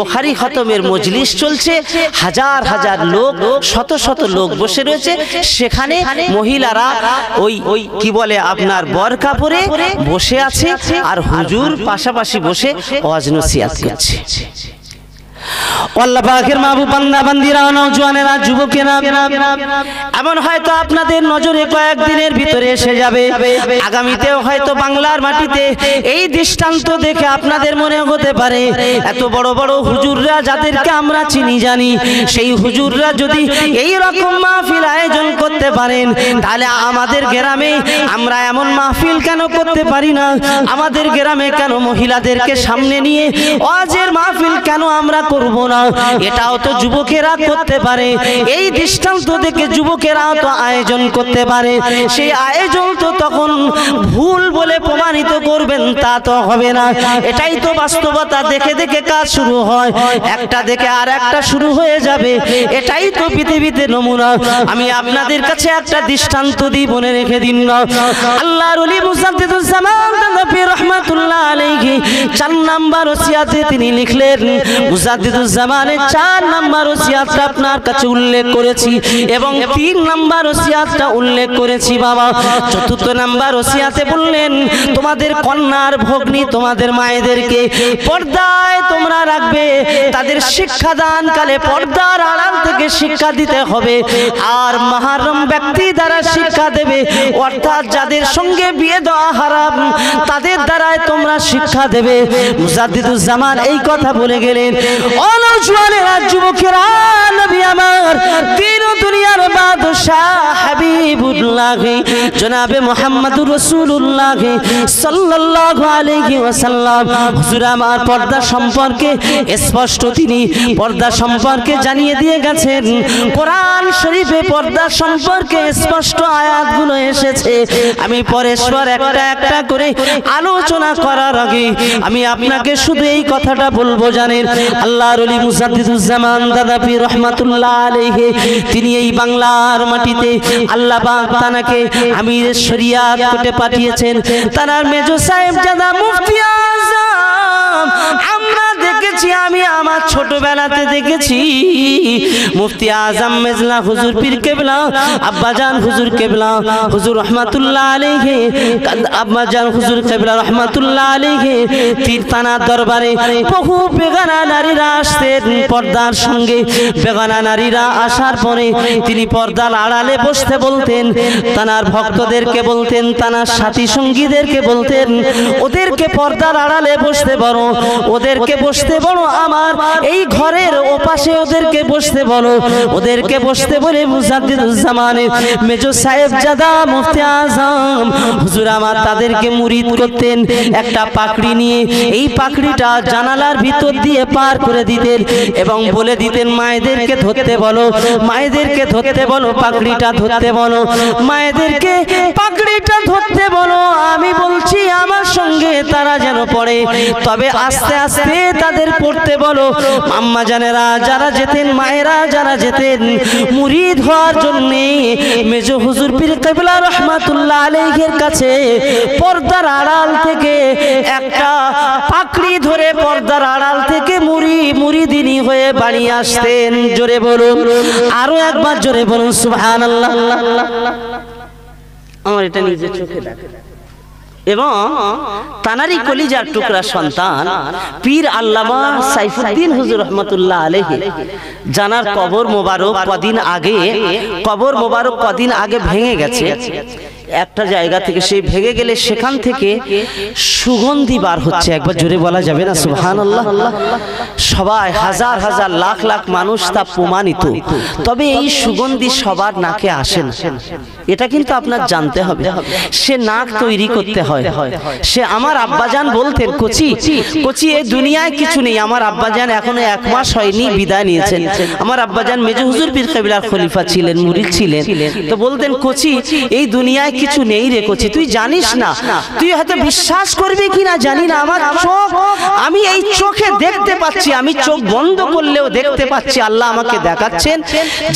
বোখারি খতমের মজলিস চলছে হাজার হাজার লোক শত শত লোক বসে রয়েছে সেখানে মহিলারা ওই ওই কি বলে আপনার বর কাপড়ে বসে আছে আর হুজুর পাশাপাশি বসে অজনসিয়াত করছে আল্লাহ পাকের মাহবুব বান্দা বান্দিরা নওজোয়ানেরা যুবকেরা এমন হয়তো আপনাদের নজরে কয়েকদিনের ভিতরে এসে যাবে আগামীতেও হয়তো বাংলার মাটিতে এই দৃষ্টান্ত দেখে আপনাদের মনে হতে পারে এত বড় বড় হুজুররা যাদেরকে আমরা চিনি জানি সেই হুজুররা যদি এই রকম মাহফিল আয়োজন করতে পারেন তাহলে আমাদের গ্রামে আমরা এমন মাহফিল কেন করতে পারি না আমাদের গ্রামে কেন মহিলাদেরকে সামনে নিয়ে ওয়াজের মাহফিল কেন আমরা করব না এটাও তো যুবকেরা করতে পারে এই দৃষ্টান্ত থেকে যুবকেরা তো আয়োজন করতে পারে সেই আয়োজন তো তখন ভুল বলে প্রমাণিত করবেন তা তো হবে না এটাই তো বাস্তবতা দেখে দেখে কাজ শুরু হয় একটা দেখে আর একটা শুরু হয়ে যাবে এটাই তো পৃথিবীতে নমুনা আমি আপনাদের কাছে একটা দৃষ্টান্ত দিই বলে রেখে দিন না আল্লাহর অলি রহমাতুল্লাহ আলাইহি চার নাম্বার ওসিয়াতে তিনি লিখলেন মুজাদ্দিদুজ্জামানের চার নাম্বার ওসিয়াতটা আপনার কাছে উল্লেখ করেছি এবং তিন নাম্বার ওসিয়াতটা উল্লেখ করেছি বাবা চতুর্থ নাম্বার ওসিয়াতে বললেন তোমাদের কন্যার ভগ্নী তোমাদের মায়েদেরকে পর্দায় তোমরা রাখবে তাদের পর্দার আড়াল থেকে শিক্ষা দিতে হবে আর মাহারম ব্যক্তি দ্বারা শিক্ষা দেবে অর্থাৎ যাদের সঙ্গে বিয়ে দেওয়া হারাম তাদের দ্বারায় তোমরা শিক্ষা দেবে মুজাদ্দিদুজ্জামান এই কথা বলে গেলেন অনজওয়ানেরা যুবকেরা নবী আমার দুনিয়ার বাদশাহ হাবিবুল্লাহ জনাবে সাল্লাল্লাহু আলাইহি ওয়াসাল্লাম হুজুর আমার পর্দা সম্পর্কে স্পষ্ট তিনি পর্দা সম্পর্কে জানিয়ে দিয়ে গেছেন কোরআন শরীফে পর্দা সম্পর্কে স্পষ্ট আয়াতগুলো এসেছে আমি পরেশ্বর একটা একটা করে আলোচনা করার আগে আমি আপনাকে শুধু এই কথাটা বলবো জানেন আল্লাহ আল্লাহর রহমাতুল্লাহ আলাইহি তিনি এই বাংলার মাটিতে আল্লাহ পাক আমির শরিয়াত পাঠিয়েছেন তানার মেজ সাহেব জাদা মুফতি আজম দেখেছি আমি আমার ছোটবেলাতে দেখেছি মুফতি আজম মেজলা হুজুর পীর কেবলা আব্বাজান হুজুর কেবলা হুজুর রহমাতুল্লাহ আলাইহি আব্বাজান হুজুর কেবলা রহমাতুল্লাহ আলাইহি তীর্থানা দরবারে বহু বেগানা নারীরা আসতেন পর্দার সঙ্গে বেগানা নারীরা আসার পরে তিনি পর্দার আড়ালে বসতে বলতেন তানার ভক্তদেরকে বলতেন তানার সাথী সঙ্গীদেরকে বলতেন ওদেরকে পর্দার আড়ালে বসতে বড় ওদেরকে বসতে বসতে বলো আমার এই ঘরের ওপাশে ওদেরকে বসতে বলো ওদেরকে বসতে বলে মুজাদ্দিদুজ্জামানে মেজো সাহেব জাদা মুফতি আজম হুজুর আমার তাদেরকে মুরিদ করতেন একটা পাকড়ি নিয়ে এই পাকড়িটা জানালার ভিতর দিয়ে পার করে দিতেন এবং বলে দিতেন মায়েদেরকে ধরতে বলো মায়েদেরকে ধরতে বলো পাকড়িটা ধরতে বলো মায়েদেরকে পাকড়িটা ধরতে বলো আমি বলছি আমার সঙ্গে তারা যেন পড়ে তবে আস্তে আস্তে তাদের তাদের পড়তে বলো মাম্মা জানেরা যারা যেতেন মায়েরা যারা যেতেন মুরিদ হওয়ার জন্য মেজ হুজুর পীর কেবলা রহমাতুল্লাহ আলহের কাছে পর্দার আড়াল থেকে একটা পাকড়ি ধরে পর্দার আড়াল থেকে মুড়ি দিনী হয়ে বাড়ি আসতেন জোরে বলুন আরো একবার জোরে বলুন সুবহানাল্লাহ আমার এটা নিজের চোখে দেখা এবং তানারি কলিজার টুকরা সন্তান পীর আল্লামা সাইফুদ্দিন হুজুর রহমতুল্লাহ আলহি জানার কবর মোবারক কদিন আগে কবর মোবারক কদিন আগে ভেঙে গেছে একটা জায়গা থেকে সেই ভেঙে গেলে সেখান থেকে সুগন্ধি বার হচ্ছে একবার জোরে বলা যাবে না সুহান সবাই হাজার হাজার লাখ লাখ মানুষ তা প্রমাণিত তবে এই সুগন্ধি সবার নাকে আসেন এটা কিন্তু আপনার জানতে হবে সে নাক তৈরি করতে হয় সে আমার আব্বাজান বলতেন কচি কচি এই দুনিয়ায় কিছু নেই আমার আব্বাজান এখনো এক মাস হয়নি বিদায় নিয়েছেন আমার আব্বাজান মেজু হুজুর পীর কবিলার খলিফা ছিলেন মুরিদ ছিলেন তো বলতেন কচি এই দুনিয়ায় কিছু নেই রেখেছি তুই জানিস না তুই হয়তো বিশ্বাস করবি কি না জানি না আমার চোখ আমি এই চোখে দেখতে পাচ্ছি আমি চোখ বন্ধ করলেও দেখতে পাচ্ছি আল্লাহ আমাকে দেখাচ্ছেন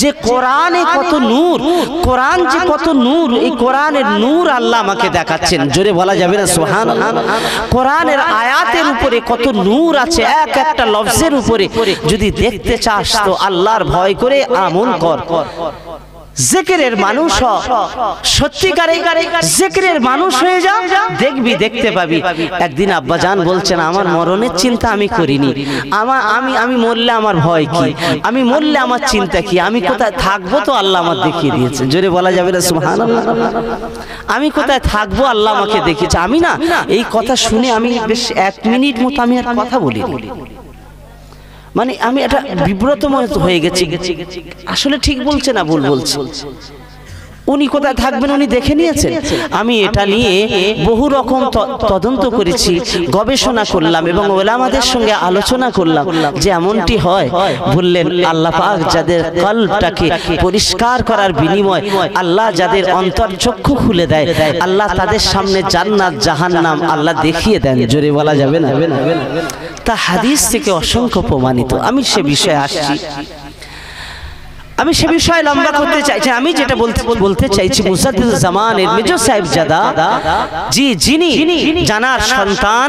যে কোরআনে কত নূর কোরআন যে কত নূর এই কোরআনের নূর আল্লাহ আমাকে দেখাচ্ছেন জোরে বলা যাবে না সোহান কোরআনের আয়াতের উপরে কত নূর আছে এক একটা লফ্জের উপরে যদি দেখতে চাস তো আল্লাহর ভয় করে আমল কর জেকেরের মানুষ সত্যিকারে জেকেরের মানুষ হয়ে যা দেখবি দেখতে পাবি একদিন আব্বাজান বলছেন আমার মরণের চিন্তা আমি করিনি আমার আমি আমি মরলে আমার ভয় কি আমি মরলে আমার চিন্তা কি আমি কোথায় থাকবো তো আল্লাহ আমার দেখিয়ে দিয়েছে জোরে বলা যাবে না সুহান আমি কোথায় থাকবো আল্লাহ আমাকে দেখিয়েছে আমি না এই কথা শুনে আমি বেশ এক মিনিট মতো আমি আর কথা বলি মানে আমি এটা বিব্রতময় হয়ে গেছি আসলে ঠিক বলছে না ভুল বলছে উনি কোথায় থাকবেন উনি দেখে নিয়েছেন আমি এটা নিয়ে বহু রকম তদন্ত করেছি গবেষণা করলাম এবং ওলামাদের সঙ্গে আলোচনা করলাম যে এমনটি হয় বললেন আল্লাহ পাক যাদের কলটাকে পরিষ্কার করার বিনিময় আল্লাহ যাদের চক্ষু খুলে দেয় আল্লাহ তাদের সামনে জান্নাত জাহান্নাম আল্লাহ দেখিয়ে দেন জোরে বলা যাবে না তা হাদিস থেকে অসংখ্য প্রমাণিত আমি সে বিষয়ে আসছি আমি সে বিষয়ে লম্বা করতে চাইছি আমি যেটা বলতে বলতে চাইছি মুসাদুল জামানের মেজর সাহেব জাদা জি যিনি জানার সন্তান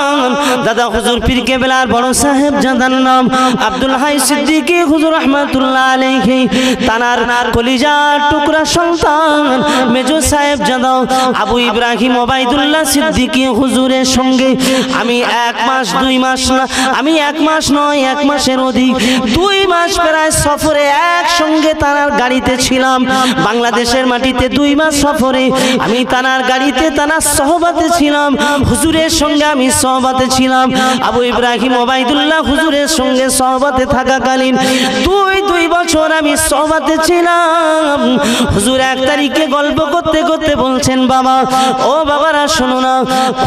দাদা হুজুর পীর কেবেলার বড় সাহেব জাদার নাম আব্দুল হাই সিদ্দিকী হুজুর রহমাতুল্লাহ আলাইহি তানার কলিজার টুকরা সন্তান মেজো সাহেব জাদাও আবু ইব্রাহিম ওবাইদুল্লাহ সিদ্দিকী হুজুরের সঙ্গে আমি এক মাস দুই মাস না আমি এক মাস নয় এক মাসের অধিক দুই মাস প্রায় সফরে এক সঙ্গে তানার গাড়িতে ছিলাম বাংলাদেশের মাটিতে দুই মাস সফরে আমি তানার গাড়িতে তানার সহবাতে ছিলাম হুজুরের সঙ্গে আমি সহবাত সহবাতে ছিলাম আবু ইব্রাহিম ওবায়দুল্লাহ হুজুরের সঙ্গে সহবাতে থাকাকালীন দুই দুই বছর আমি সহবাতে ছিলাম হুজুর এক তারিখে গল্প করতে করতে বলছেন বাবা ও বাবারা শোনো না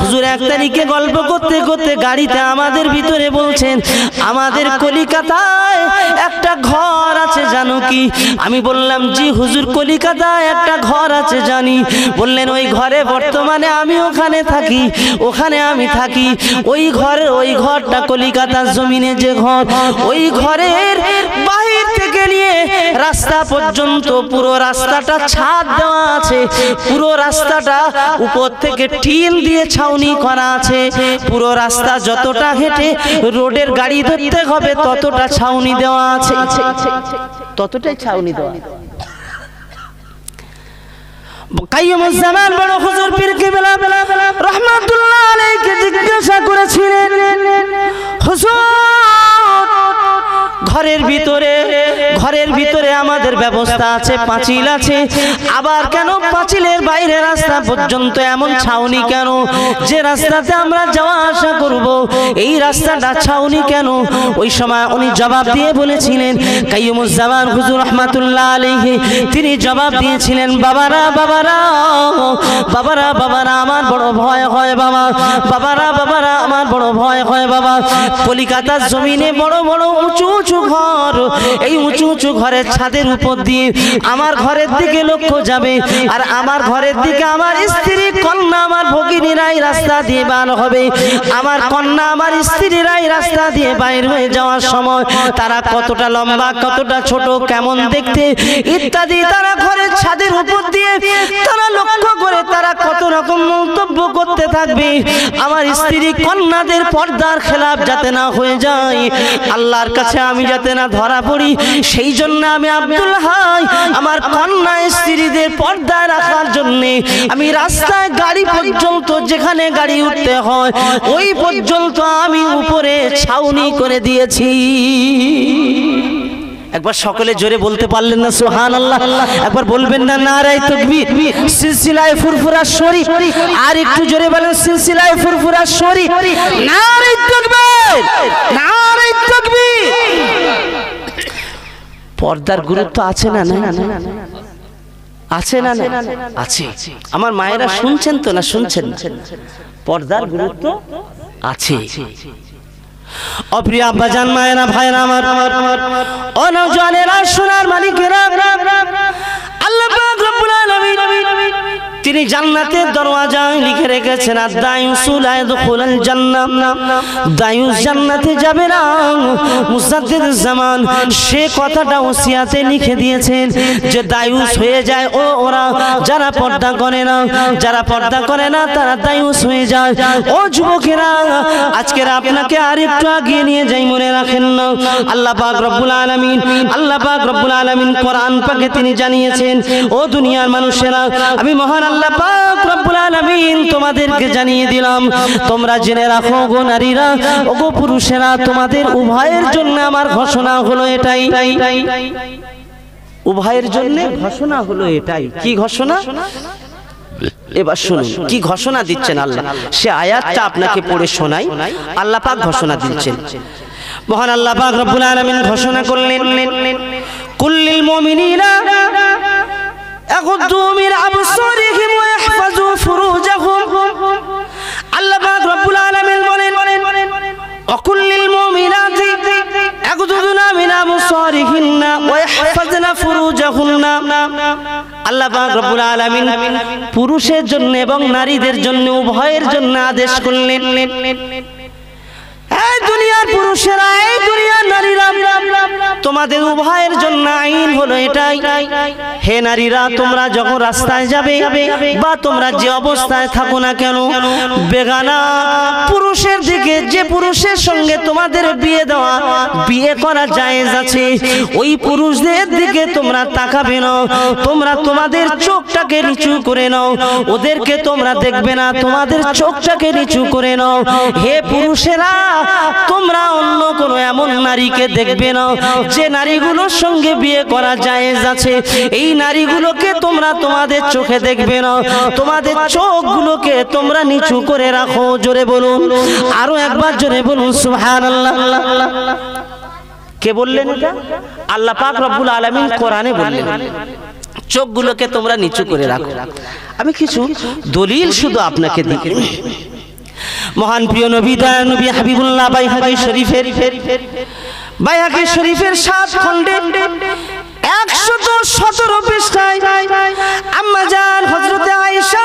হুজুর এক তারিখে গল্প করতে করতে গাড়িতে আমাদের ভিতরে বলছেন আমাদের কলিকাতায় একটা ঘর জানো কি আমি বললাম জি হুজুর কলিকাতায় একটা ঘর আছে জানি বললেন ওই ঘরে বর্তমানে আমি ওখানে থাকি ওখানে আমি থাকি ওই ঘরের ওই ঘরটা কলিকাতার জমিনে যে ঘর ওই ঘরের বাইরে থেকে নিয়ে রাস্তা পর্যন্ত পুরো রাস্তাটা ছাদ দেওয়া আছে পুরো রাস্তাটা উপর থেকে টিন দিয়ে ছাউনি করা আছে পুরো রাস্তা যতটা হেঁটে রোডের গাড়ি ধরতে হবে ততটা ছাউনি দেওয়া আছে ততটাই ছাউনি দেওয়া কাইয়ুমুজ্জামান জিজ্ঞাসা করেছিলেন হুজুর ঘরের ভিতরে ঘরের ভিতরে আমাদের ব্যবস্থা আছে পাঁচিল আছে আবার কেন পাঁচিলের বাইরে রাস্তা পর্যন্ত এমন ছাউনি কেন যে রাস্তাতে আমরা যাওয়া আসা করব এই রাস্তাটা ছাউনি কেন ওই সময় উনি জবাব দিয়ে বলেছিলেন কাইমুজ্জামান হুজুর রহমাতুল্লাহ আলাইহি তিনি জবাব দিয়েছিলেন বাবারা বাবারা বাবারা বাবারা আমার বড় ভয় হয় বাবা বাবারা বাবারা আমার বড় ভয় হয় বাবা কলিকাতার জমিনে বড় বড় উঁচু উঁচু ঘর এই উঁচু উঁচু ঘরের ছাদের উপর দিয়ে আমার ঘরের দিকে লক্ষ্য যাবে আর আমার ঘরের দিকে আমার স্ত্রী কন্যা আমার ভগিনীরাই রাস্তা দিয়ে বার হবে আমার কন্যা আমার স্ত্রীরাই রাস্তা দিয়ে বাইর হয়ে যাওয়ার সময় তারা কতটা লম্বা কতটা ছোট কেমন দেখতে ইত্যাদি তারা ঘরের ছাদের উপর দিয়ে তারা লক্ষ্য করে তারা কত রকম মন্তব্য করতে থাকবে আমার স্ত্রী কন্যাদের পর্দার খেলাপ যাতে না হয়ে যায় আল্লাহর কাছে আমি দুনিয়াতে না ধরা পড়ি সেই জন্য আমি আব্দুল হাই আমার কন্যা স্ত্রীদের পর্দায় রাখার জন্য আমি রাস্তায় গাড়ি পর্যন্ত যেখানে গাড়ি উঠতে হয় ওই পর্যন্ত আমি উপরে ছাউনি করে দিয়েছি একবার সকলে জোরে বলতে পারলেন না সোহান আল্লাহ একবার বলবেন না নারাই তকবির সিলসিলায় ফুরফুরা শরি আর একটু জোরে বলেন সিলসিলায় ফুরফুরা শরি নারাই তকবির নারাই তকবির পর্দার গুরুত্ব আছে না না আছে না না আছে আমার মায়েরা শুনছেন তো না শুনছেন পর্দার গুরুত্ব আছে আব্বা জান মায়েরা ভাইরা আমার অনজনেরা সোনার মালিকেরা আল্লাহ রব্বুল আলামিন তিনি জান্নাতে দরওয়াজায় লিখে রেখেছেন আর দায়ুসুল আয়দুল জান্নাম দায়ুস জান্নাতে যাবে না মুসাদ্দিদ জামান সে কথাটা ওসিয়াতে লিখে দিয়েছেন যে দায়ুস হয়ে যায় ও ওরা যারা পর্দা করে না যারা পর্দা করে না তারা দায়ুস হয়ে যায় ও যুবকেরা আজকের আপনাকে আর একটু আগিয়ে নিয়ে যাই মনে রাখেন না আল্লাহ পাক রব্বুল আলমিন আল্লাহ পাক রব্বুল আলমিন কোরআন পাকে তিনি জানিয়েছেন ও দুনিয়ার মানুষেরা আমি মহান আল্লাহ পাক রব্বুল আলামিন তোমাদেরকে জানিয়ে দিলাম তোমরা জেনে রাখো গো নারীরা ওগো পুরুষেরা তোমাদের উভয়ের জন্য আমার ঘোষণা হলো এটাই উভয়ের জন্য ঘোষণা হলো এটাই কি ঘোষণা এবার শুনুন কি ঘোষণা দিচ্ছেন আল্লাহ সে আয়াতটা আপনাকে পড়ে শোনাই আল্লাহ পাক ঘোষণা দিচ্ছেন মহান আল্লাহ পাক রব্বুল আলামিন ঘোষণা করলেন কুল্লিল মুমিনিনা এখন তুমি রাবসরিহিম ইহফাজু ফুরুজাহুম আল্লাহ পাক রব্বুল আলামিন বলেন অকুল্লিল মুমিনাতি একদুদুনা মিনামুসরিহিন্না পুরুষের জন্য এবং নারীদের জন্য উভয়ের জন্য আদেশ করলেন এই দুনিয়ার পুরুষেরা এই দুনিয়ার নারীরা তোমাদের উভয়ের জন্য আইন হলো এটাই হে নারীরা তোমরা যখন রাস্তায় যাবে বা তোমরা যে অবস্থায় থাকো না কেন বেগানা পুরুষের দিকে যে পুরুষের সঙ্গে তোমাদের বিয়ে দেওয়া বিয়ে করা জায়েজ আছে ওই পুরুষদের দিকে তোমরা তাকাবে না তোমরা তোমাদের চোখটাকে নিচু করে নাও ওদেরকে তোমরা দেখবে না তোমাদের চোখটাকে নিচু করে নাও হে পুরুষেরা তোমরা তোমরা অন্য কোনো এমন নারীকে দেখবে না যে নারীগুলোর সঙ্গে বিয়ে করা জায়েজ আছে এই নারীগুলোকে তোমরা তোমাদের চোখে দেখবে না তোমাদের চোখগুলোকে তোমরা নিচু করে রাখো জোরে বলুন আরো একবার জোরে বলুন সুবহানাল্লাহ কে বললেন আল্লাহ পাক রব্বুল আলামিন কোরআনে বললেন চোখগুলোকে তোমরা নিচু করে রাখো আমি কিছু দলিল শুধু আপনাকে দিই মহান প্রিয় নবী দয়া নবী হাবিবুল্লাহ বাই হাবি শরীফের বাই হাকি শরীফের সাত খণ্ডে একশত সতেরো পৃষ্ঠায় আম্মা জান হজরতে আয়েশা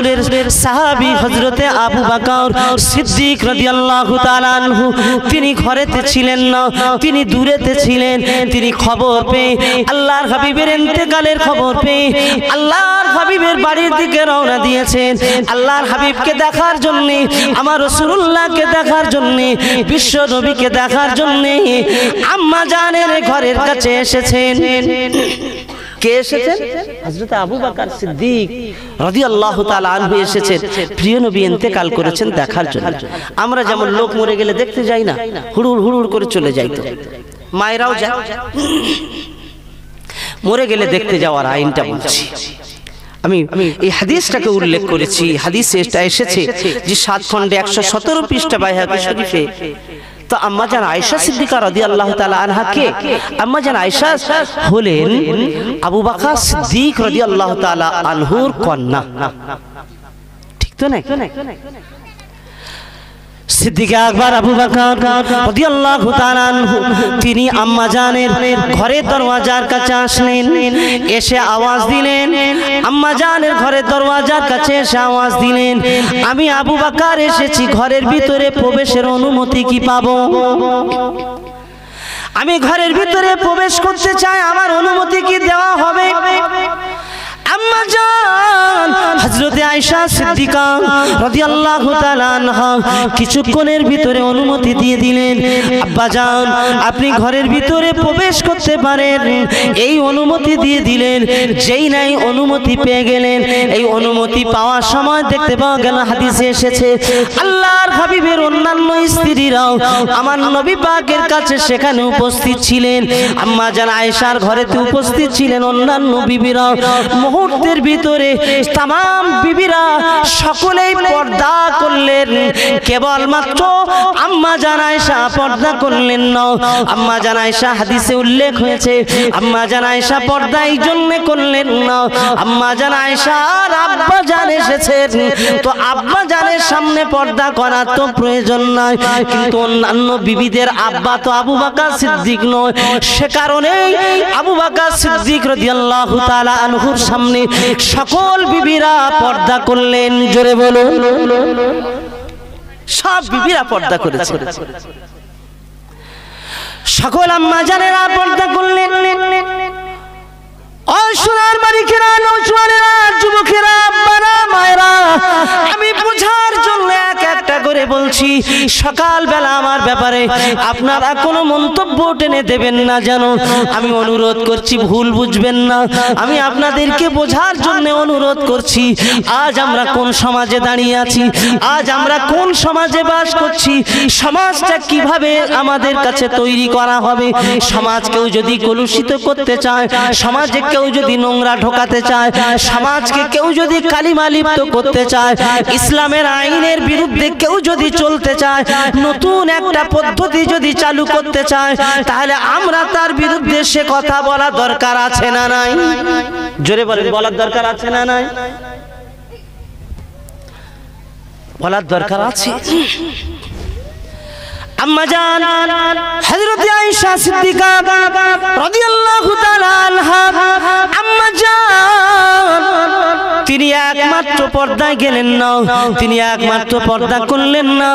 রসুলের সাহাবি হজরতে আবু বাকার সিদ্দিক রাদিয়াল্লাহু তাআলা আনহু তিনি ঘরেতে ছিলেন না তিনি দূরেতে ছিলেন তিনি খবর পেয়ে আল্লাহর হাবিবের ইন্তেকালের খবর পেয়ে আল্লাহর হাবিবের বাড়ির দিকে রওনা দিয়েছেন আল্লাহর হাবিবকে দেখার জন্য আমার রসুল্লাহকে দেখার জন্য বিশ্ব নবীকে দেখার জন্য আম্মা জানের ঘরের কাছে এসেছেন কে এসেছেন হজরত আবু বাকার সিদ্দিক রাজি আল্লাহ আনহু এসেছেন প্রিয় নবী এতেকাল করেছেন দেখার জন্য আমরা যেমন লোক মরে গেলে দেখতে যাই না হুড়ুড় হুড়ুড় করে চলে যাই মায়েরাও যায় মরে গেলে দেখতে যাওয়ার আইনটা বলছি আমি এই হাদিসটাকে উল্লেখ করেছি হাদিস এটা এসেছে যে সাত খণ্ডে একশো সতেরো পৃষ্ঠা বাইহাকে শরীফে তো আম্মা জান আয়সা সিদ্দিকা রাদিয়াল্লাহু আল্লাহ আনহা কে আম্মা জান আয়সা হলেন আবু বাকা সিদ্দিক রাদিয়াল্লাহু তাআলা আনহুর কন্যা ঠিক তো না সিদ্দিকে আকবর আবু বকর রাদিয়াল্লাহু তিনি আম্মা জানের ঘরের দরওয়াজার কাছে আসলেন এসে আওয়াজ দিলেন আম্মা জানের ঘরের দরওয়াজার কাছে এসে আওয়াজ দিলেন আমি আবু বাকার এসেছি ঘরের ভিতরে প্রবেশের অনুমতি কি পাবো আমি ঘরের ভিতরে প্রবেশ করতে চাই আমার অনুমতি কি দেওয়া হবে আম্মা জান হযরতে কিছুক্ষণের ভিতরে অনুমতি দিয়ে দিলেন আপনি ঘরের ভিতরে প্রবেশ করতে পারেন এই অনুমতি দিয়ে দিলেন যেই নাই অনুমতি পেয়ে গেলেন এই অনুমতি পাওয়ার সময় দেখতে পাওয়া গেল হাদিসে এসেছে আল্লাহর হাবিবের অন্যান্য স্ত্রীরাও আমার নবী পাকের কাছে সেখানে উপস্থিত ছিলেন আম্মা জান আয়েশার ঘরেতে উপস্থিত ছিলেন অন্যান্য বিবিরাও মুহূর্তের ভিতরে তাম বিবিরা সকলেই পর্দা করলেন কেবলমাত্র আম্মা জানাইশা পর্দা করলেন না আম্মা জানাইশা হাদিসে উল্লেখ হয়েছে আম্মা জানাইশা পর্দা এই জন্যে করলেন না আম্মা আর আব্বা জান এসেছেন তো আব্বা জানের সামনে পর্দা করার তো প্রয়োজন নয় কিন্তু অন্যান্য বিবিদের আব্বা তো আবু বাকা সিদ্দিক নয় সে কারণেই আবু বাকা সিদ্দিক রদিয়াল্লাহু তাআলা আনহুর সামনে সামনে সকল বিবিরা পর্দা করলেন জোরে বলো সব বিবিরা পর্দা করেছে সকল আম্মাজারেরা পর্দা করলেন অসুরার বাড়িকেরা নৌসুয়ারেরা যুবকেরা আব্বারা মায়েরা আমি বুঝা করে বলছি সকালবেলা আমার ব্যাপারে আপনারা কোনো মন্তব্য টেনে দেবেন না যেন আমি অনুরোধ করছি ভুল বুঝবেন না আমি আপনাদেরকে বোঝার জন্য অনুরোধ করছি আজ আমরা কোন সমাজে দাঁড়িয়ে আছি আজ আমরা কোন সমাজে বাস করছি সমাজটা কিভাবে আমাদের কাছে তৈরি করা হবে সমাজকেও যদি কলুষিত করতে চায় সমাজে কেউ যদি নোংরা ঢোকাতে চায় সমাজকে কেউ যদি কালিমালিপ্ত করতে চায় ইসলামের আইনের বিরুদ্ধে কেউ যদি চলতে চায় নতুন একটা পদ্ধতি যদি চালু করতে চায় তাহলে আমরা তার বিরুদ্ধে সে কথা বলা দরকার আছে না নাই জোরে বলেন বলার দরকার আছে না নাই বলার দরকার আছে আম্মা জান হযরত আয়েশা সিদ্দিকা রাদিয়াল্লাহু তাআলা আম্মা জান তিনি একমাত্র পর্দায় গেলেন না তিনি একমাত্র পর্দা করলেন না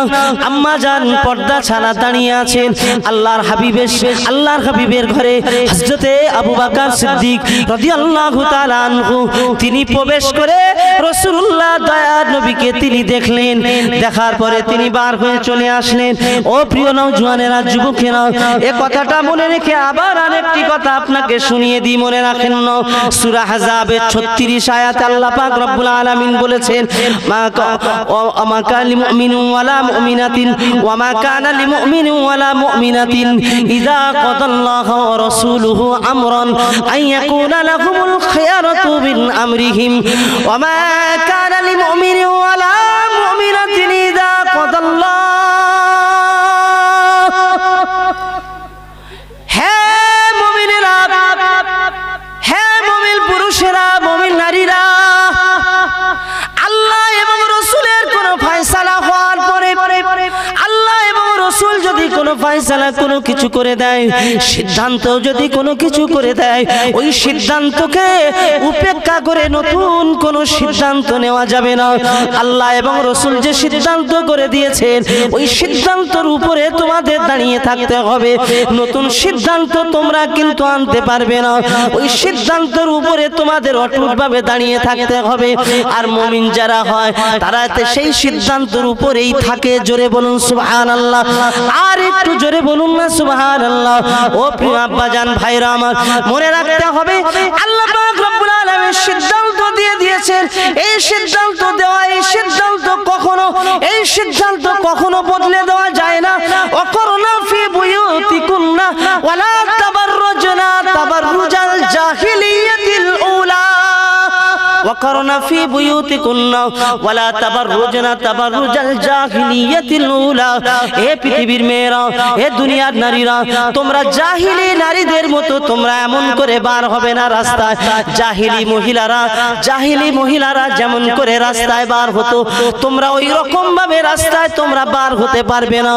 আম্মা যান পর্দা ছাড়া দাঁড়িয়ে আছেন আল্লাহর হাবিবের আল্লাহর হাবিবের ঘরে হজরতে আবু বাকার সিদ্দিক রাদিয়াল্লাহু তাআলা আনহু তিনি প্রবেশ করে রাসূলুল্লাহ দয়ার নবীকে তিনি দেখলেন দেখার পরে তিনি বার হয়ে চলে আসলেন ও প্রিয় নওজোয়ানেরা যুবকেরা এ কথাটা মনে রেখে আবার আরেকটি কথা আপনাকে শুনিয়ে দিই মনে রাখেন সূরা হাজাবের ছত্রিশ আয়াত আল্লাহ পাক রব্বুল আলামিন বলেছেন মা ওয়ালা মুমিনাতিন ওয়া মা কানা লিল মুমিনি ওয়ালা মুমিনাতিন ইযা ওয়া রাসূলুহু আমরান ইয়াকুনা লাহুমুল খিয়ারাতু মিন আমরিহিম ওয়া মা কানা লিল মুমিনি ওয়ালা তারা কোনো কিছু করে দেয় সিদ্ধান্ত যদি কোনো কিছু করে দেয় ওই সিদ্ধান্তকে উপেক্ষা করে নতুন কোনো সিদ্ধান্ত নেওয়া যাবে না আল্লাহ এবং রসুল যে সিদ্ধান্ত করে দিয়েছেন ওই সিদ্ধান্তর উপরে তোমাদের দাঁড়িয়ে থাকতে হবে নতুন সিদ্ধান্ত তোমরা কিন্তু আনতে পারবে না ওই সিদ্ধান্তর উপরে তোমাদের অটুটভাবে দাঁড়িয়ে থাকতে হবে আর মমিন যারা হয় তারা সেই সিদ্ধান্তর উপরেই থাকে জোরে বলুন সুবহানাল্লাহ আর একটু জোরে বলুন বলুন সুবহানাল্লাহ ও প্রিয় আব্বা জান ভাইরা আমার মনে রাখতে হবে আল্লাহ পাক রব্বুল আলামিন সিদ্ধান্ত দিয়ে দিয়েছেন এই সিদ্ধান্ত দেওয়া এই সিদ্ধান্ত কখনো এই সিদ্ধান্ত কখনো বদলে দেওয়া যায় না অকরনা ফি বুয়ুতিকুন্না ওয়ালা وقرنا في بيوتكن ولا تبرجنا تبرج الجاهلية الأولى এ পৃথিবীর মেয়েরা এ দুনিয়ার নারীরা তোমরা জাহিলি নারীদের মতো তোমরা এমন করে বার হবে না রাস্তায় জাহিলি মহিলারা জাহিলি মহিলারা যেমন করে রাস্তায় বার হতো তোমরা ওই রকম ভাবে রাস্তায় তোমরা বার হতে পারবে না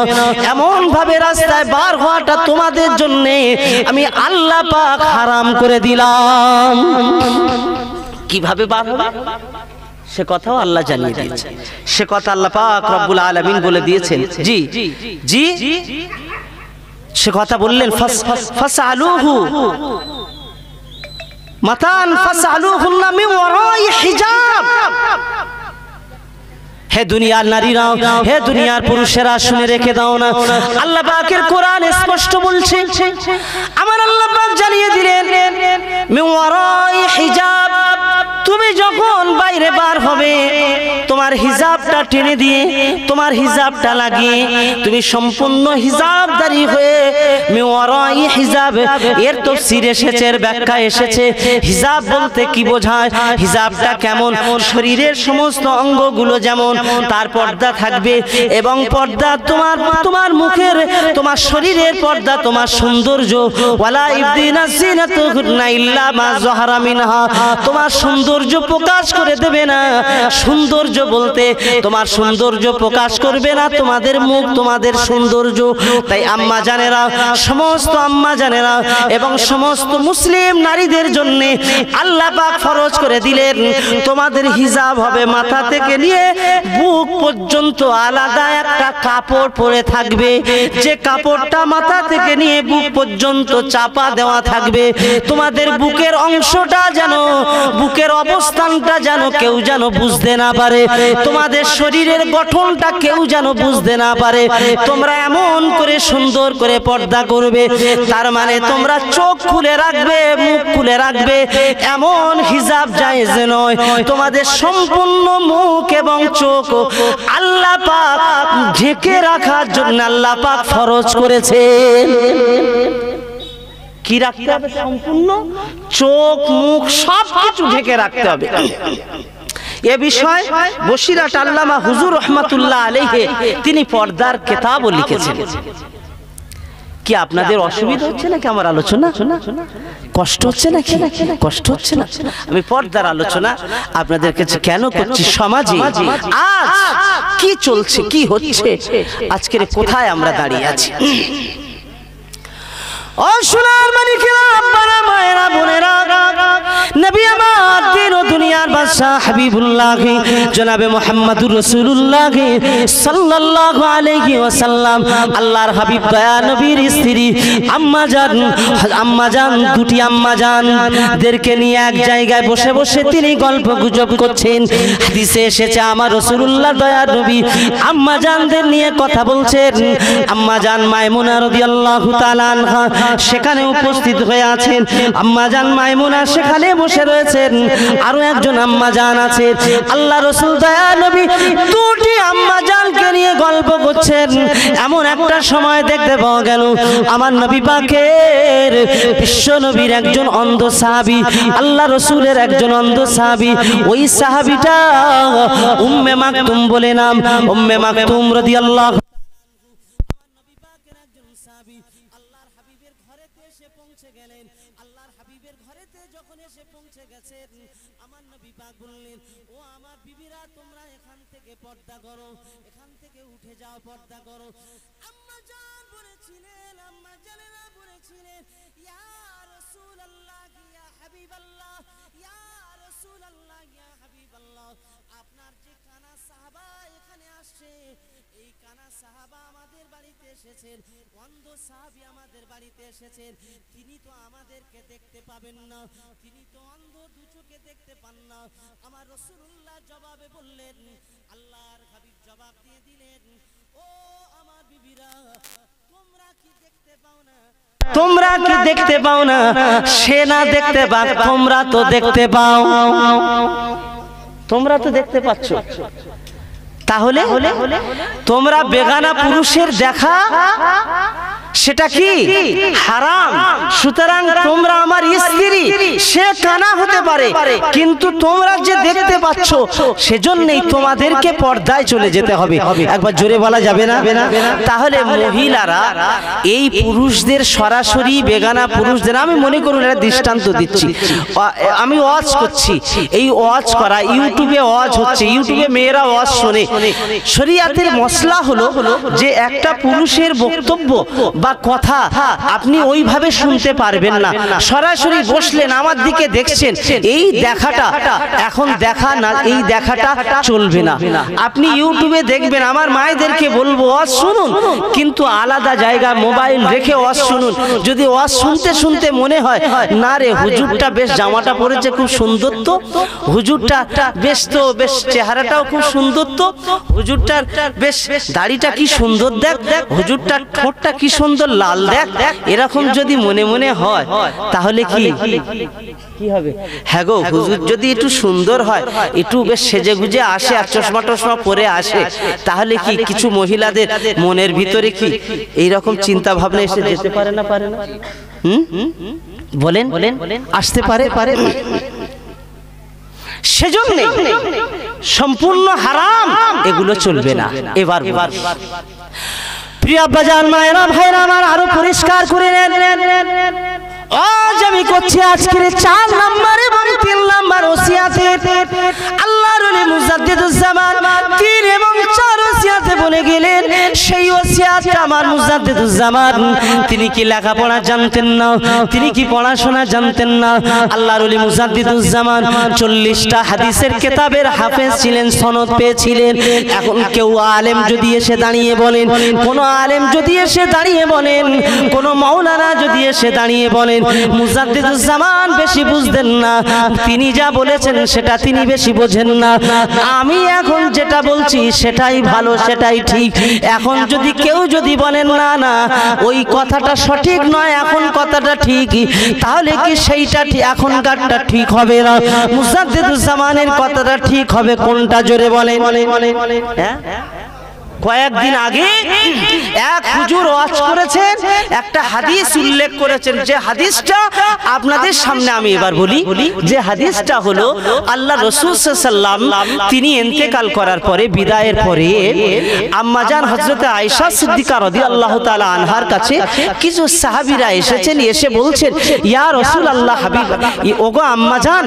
এমন ভাবে রাস্তায় বার হওয়াটা তোমাদের জন্য আমি আল্লাহ পাক হারাম করে দিলাম কিভাবে বার হবে সে কথাও আল্লাহ জানিয়ে দিয়েছেন সে কথা আল্লাহ পাক রব্বুল আলামিন বলে দিয়েছেন জি জি সে কথা বললেন ফাসআলুহু মাতান ফাসআলুহু আলুহুন্না মিন ওয়ারাই হিজাব হে দুনিয়ার নারীরা হে দুনিয়ার পুরুষেরা শুনে রেখে দাও না আল্লাহ পাকের কোরআন স্পষ্ট বলছে আমার আল্লাহ পাক জানিয়ে দিলেন মিন ওয়ারাই হিজাব তুমি যখন বাইরে বার হবে তোমার হিজাবটা টেনে দিয়ে তোমার হিজাবটা লাগিয়ে তুমি সম্পূর্ণ হিজাবদারি হয়ে মেওয়ারাই হিজাব এর তফসির এসেছে এর ব্যাখ্যা এসেছে হিজাব বলতে কি বোঝায় হিজাবটা কেমন শরীরের সমস্ত অঙ্গগুলো যেমন তার পর্দা থাকবে এবং পর্দা তোমার তোমার মুখের তোমার শরীরের পর্দা তোমার সৌন্দর্য ওয়ালা ইবদিনা সিনাতুহুন্না ইল্লা মা যাহারা মিনহা তোমার সৌন্দর্য সৌন্দর্য প্রকাশ করে দেবে না সৌন্দর্য বলতে তোমার সৌন্দর্য প্রকাশ করবে না তোমাদের মুখ তোমাদের সৌন্দর্য তাই আম্মা জানেরা সমস্ত আম্মা জানেরা এবং সমস্ত মুসলিম নারীদের জন্য আল্লাহ পাক ফরজ করে দিলেন তোমাদের হিজাব হবে মাথা থেকে নিয়ে বুক পর্যন্ত আলাদা একটা কাপড় পরে থাকবে যে কাপড়টা মাথা থেকে নিয়ে বুক পর্যন্ত চাপা দেওয়া থাকবে তোমাদের বুকের অংশটা যেন বুকের অবস্থানটা যেন কেউ যেন বুঝতে না পারে তোমাদের শরীরের গঠনটা কেউ যেন বুঝতে না পারে তোমরা এমন করে সুন্দর করে পর্দা করবে তার মানে তোমরা চোখ খুলে রাখবে মুখ খুলে রাখবে এমন হিজাব জায়েজ নয় তোমাদের সম্পূর্ণ মুখ এবং চোখ আল্লাহ পাক ঢেকে রাখার জন্য আল্লাহ পাক ফরজ করেছে কি রাখতে হবে সম্পূর্ণ চোখ মুখ সব কিছু ঢেকে রাখতে হবে এ বিষয় বসিরাট আল্লামা হুজুর রহমাতুল্লাহ আলাইহি তিনি পর্দার কেতাবও লিখেছেন কি আপনাদের অসুবিধা হচ্ছে নাকি আমার আলোচনা কষ্ট হচ্ছে নাকি কষ্ট হচ্ছে না আমি পর্দার আলোচনা আপনাদের কাছে কেন করছি সমাজে আজ কি চলছে কি হচ্ছে আজকের কোথায় আমরা দাঁড়িয়ে আছি অসুনার মানিকেরা আব্বারা মায়েরা বোনেরা নবী আমার দিন ও দুনিয়ার বাদশা হাবিবুল্লাহ জনাবে মোহাম্মদুর রসুল্লাহ সাল্লাল্লাহু আলাইহি ওয়াসাল্লাম আল্লাহর হাবিব দয়া নবীর স্ত্রী আম্মা জান আম্মা জান দুটি আম্মা জান দেরকে নিয়ে এক জায়গায় বসে বসে তিনি গল্প গুজব করছেন হাদিসে এসেছে আমার রাসূলুল্লাহ দয়া নবী আম্মা জানদের নিয়ে কথা বলছেন আম্মা জান মায়মুনা রাদিয়াল্লাহু তাআলা সেখানে উপস্থিত হয়ে আছেন আম্মা জান মায়মুনা সেখানে বসে রয়েছেন আরো একজন আম্মা জান আছে আল্লাহ রসুল দয়া নবী দুটি আম্মা জানকে নিয়ে গল্প করছেন এমন একটা সময় দেখতে পাওয়া গেল আমার নবী পাকের বিশ্ব নবীর একজন অন্ধ সাহাবি আল্লাহ রসুলের একজন অন্ধ সাহাবি ওই সাহাবিটা উম্মে মাকতুম বলে নাম উম্মে মাকতুম রদি আল্লাহ পাবেন না তিনি তো অন্ধ দু চোখে দেখতে পান না আমার রসুল্লাহ জবাবে বললেন আল্লাহর হাবিব জবাব দিয়ে দিলেন ও আমার বিবিরা তোমরা কি দেখতে পাও না তোমরা কি দেখতে পাও না সে না দেখতে পাক তোমরা তো দেখতে পাও তোমরা তো দেখতে পাচ্ছ তাহলে তোমরা বেগানা পুরুষের দেখা সেটা কি হারাম সুতরাং তোমরা আমার স্ত্রী সে কানা হতে পারে কিন্তু তোমরা যে দেখতে পাচ্ছ সেজন্যই তোমাদেরকে পর্দায় চলে যেতে হবে একবার জোরে বলা যাবে না তাহলে মহিলারা এই পুরুষদের সরাসরি বেগানা পুরুষদের আমি মনে করুন এটা দৃষ্টান্ত দিচ্ছি আমি ওয়াজ করছি এই ওয়াজ করা ইউটিউবে ওয়াজ হচ্ছে ইউটিউবে মেয়েরা ওয়াজ শোনে শরিয়াতের মশলা হলো যে একটা পুরুষের বক্তব্য বা কথা আপনি ওইভাবে শুনতে পারবেন না সরাসরি বসলেন আমার দিকে দেখছেন এই দেখাটা এখন দেখা না এই দেখাটা চলবে না আপনি ইউটিউবে দেখবেন আমার মায়েদেরকে বলবো অজ শুনুন কিন্তু আলাদা জায়গা মোবাইল রেখে অস শুনুন যদি অজ শুনতে শুনতে মনে হয় না রে হুজুরটা বেশ জামাটা পরেছে খুব সুন্দর তো হুজুরটা বেশ তো বেশ চেহারাটাও খুব সুন্দর তো হুজুরটার বেশ দাড়িটা কি সুন্দর দেখ হুজুরটার ঠোঁটটা কি সুন্দর সুন্দর লাল দেখ এরকম যদি মনে মনে হয় তাহলে কি হ্যাঁ গো যদি একটু সুন্দর হয় একটু বেশ সেজে গুজে আসে আর চশমা টশমা পরে আসে তাহলে কি কিছু মহিলাদের মনের ভিতরে কি এইরকম এসে পারে না পারে না বলেন আসতে পারে সেজন্য সম্পূর্ণ হারাম এগুলো চলবে না এবার প্রিয় বাজান মায়েরা ভাইরা আমার আরো পরিষ্কার করে নেন আজ আমি করছি আজকের চার নাম্বার এবং তিন নাম্বার ওসিয়াতে আল্লাহর মুজাদ্দিদুজ্জামান তিন এবং চার ওসিয়াতে বলে গেলেন সেই ওসিয়াত আমার জামান তিনি কি লেখাপড়া জানতেন না তিনি কি পড়াশোনা জানতেন না আল্লাহর ওলি মুজাদ্দিদুজ্জামান 40টা হাদিসের কিতাবের হাফেজ ছিলেন সনদ পেয়েছিলেন এখন কেউ আলেম যদি এসে দাঁড়িয়ে বলেন কোন আলেম যদি এসে দাঁড়িয়ে বলেন কোন মাওলানা যদি এসে দাঁড়িয়ে বলেন জামান বেশি বুঝতেন না তিনি যা বলেছেন সেটা তিনি বেশি বোঝেন না আমি এখন যেটা বলছি সেটাই ভালো সেটাই ঠিক এখন যদি কেউ যদি বলেন না না ওই কথাটা সঠিক নয় এখন কথাটা ঠিকই তাহলে কি সেইটা এখনকারটা ঠিক হবে না মুসাদ্দুজ্জামানের কথাটা ঠিক হবে কোনটা জোরে বলেন হ্যাঁ কয়েকদিন আগে এক হুজুর ওয়াজ করেছেন একটা হাদিস উল্লেখ করেছেন যে হাদিসটা আপনাদের সামনে আমি এবার বলি যে হাদিসটা হলো আল্লাহ রসুল সাল্লাম তিনি এন্তেকাল করার পরে বিদায়ের পরে আম্মাজান হজরত আয়েশা সিদ্দিকা রদি আল্লাহ তালা আনহার কাছে কিছু সাহাবিরা এসেছেন এসে বলছেন ইয়া রসুল আল্লাহ হাবিব ওগো আম্মাজান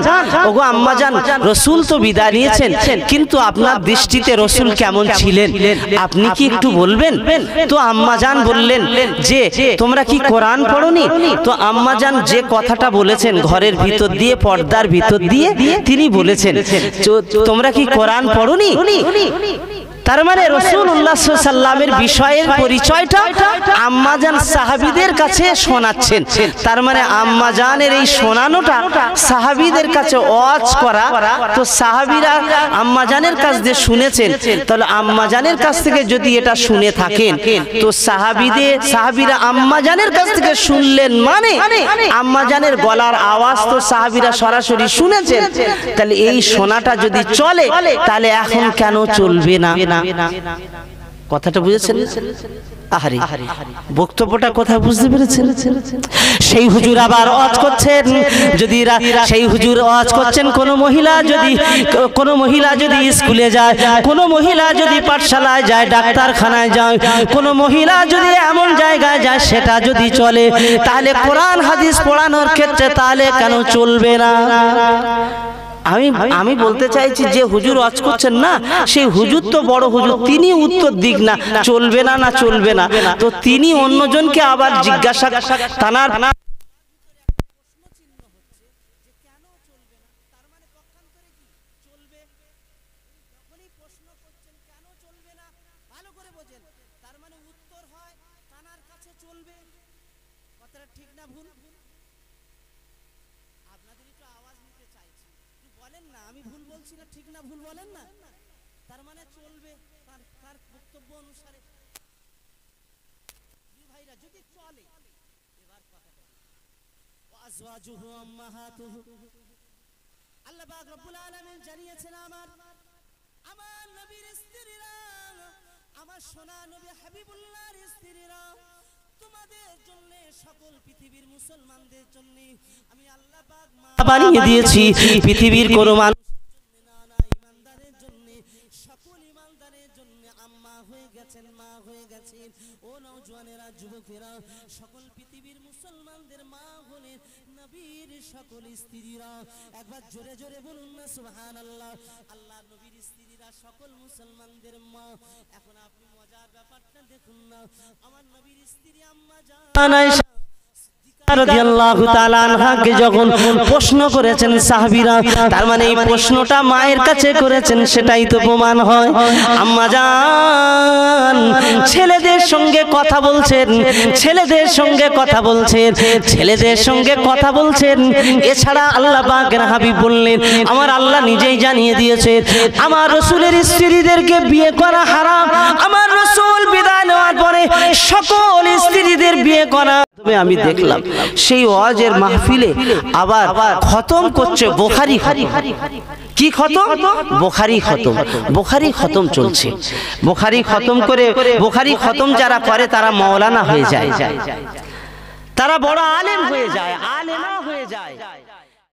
ওগো আম্মাজান রসুল তো বিদায় নিয়েছেন কিন্তু আপনার দৃষ্টিতে রসুল কেমন ছিলেন আপনি কি একটু বলবেন তো আম্মা জান বললেন যে তোমরা কি কোরআন পড়নি তো আম্মা জান যে কথাটা বলেছেন ঘরের ভিতর দিয়ে পর্দার ভিতর দিয়ে তিনি বলেছেন তোমরা কি কোরআন পড়নি তার মানে রসুল মানে সাল্লামের বিষয়ের পরিচয়টা আম্মাজান সাহাবিদের কাছে শোনাচ্ছেন তার মানে, মানে আম্মাজানের এই শোনানোটা সাহাবিদের কাছে ওয়াজ করা তো সাহাবিরা আম্মাজানের কাছ দিয়ে শুনেছেন তাহলে আম্মাজানের কাছ থেকে যদি এটা শুনে থাকেন তো সাহাবিদের সাহাবিরা আম্মাজানের কাছ থেকে শুনলেন মানে, মানে আম্মাজানের গলার আওয়াজ তো সাহাবিরা সরাসরি শুনেছেন তাহলে এই শোনাটা যদি চলে তাহলে এখন কেন চলবে না না কথাটা বুঝেছেন আহারে বক্তব্যটা কথা বুঝতে পেরেছেন সেই হুজুর আবার অজ করছেন যদি সেই হুজুর অজ করছেন কোন মহিলা যদি কোন মহিলা যদি স্কুলে যায় কোন মহিলা যদি পাঠশালায় যায় ডাক্তারখানায় যায় কোন মহিলা যদি এমন জায়গায় যায় সেটা যদি চলে তাহলে কোরআন হাদিস পড়ানোর ক্ষেত্রে তাহলে কেন চলবে না আমি আমি বলতে চাইছি যে হুজুর অজ করছেন না সেই হুজুর তো বড় হুজুর তিনি উত্তর দিক না চলবে না না চলবে না তো তিনি অন্যজনকে আবার জিজ্ঞাসা তানার মানে ঠিক না ভুল বলেন না আমি ভুল বলছি না ঠিক না ভুল বলেন না তার মানে চলবে তার তার বক্তব্য অনুসারে ভাইরা যদি চলে এবার আল্লাহ পাক রব্বুল আলামিন জানিয়েছেন আমার আমার নবীর স্ত্রীরা আমার সোনা নবী হাবিবুল্লাহর স্ত্রীরা তোমাদের জন্য সকল পৃথিবীর মুসলমানদের জন্য আমি আল্লাহ পাক বানিয়ে দিয়েছি পৃথিবীর কোন মানুষ সকল ও নওজোয়ানেরা সকল পৃথিবীর মুসলমানদের মা হলেন নবীর সকল স্ত্রীরা একবার জোরে জোরে বলুন না সুবহানাল্লাহ আল্লাহ নবীর স্ত্রী এলাকার সকল মুসলমানদের মা এখন আপনি মজার ব্যাপারটা দেখুন না আমার নবীর স্ত্রী আম্মা জান যখন প্রশ্ন করেছেন সাহাবিরা তার মানে এই প্রশ্নটা মায়ের কাছে করেছেন সেটাই তো প্রমাণ হয় আম্মা যান ছেলেদের সঙ্গে কথা বলছেন ছেলেদের সঙ্গে কথা বলছেন ছেলেদের সঙ্গে কথা বলছেন এছাড়া আল্লাহ হাবিব বললেন আমার আল্লাহ নিজেই জানিয়ে দিয়েছে আমার রসুলের স্ত্রীদেরকে বিয়ে করা হারাম আমার রসুল বিদায় নেওয়ার পরে সকল স্ত্রীদের বিয়ে করা মাধ্যমে আমি দেখলাম সেই ওয়াজের মাহফিলে আবার খতম করছে বোখারি কি খতম বোখারি খতম বোখারি খতম চলছে বোখারি খতম করে বোখারি খতম যারা করে তারা মওলানা হয়ে যায় তারা বড় আলেম হয়ে যায় আলেমা হয়ে যায়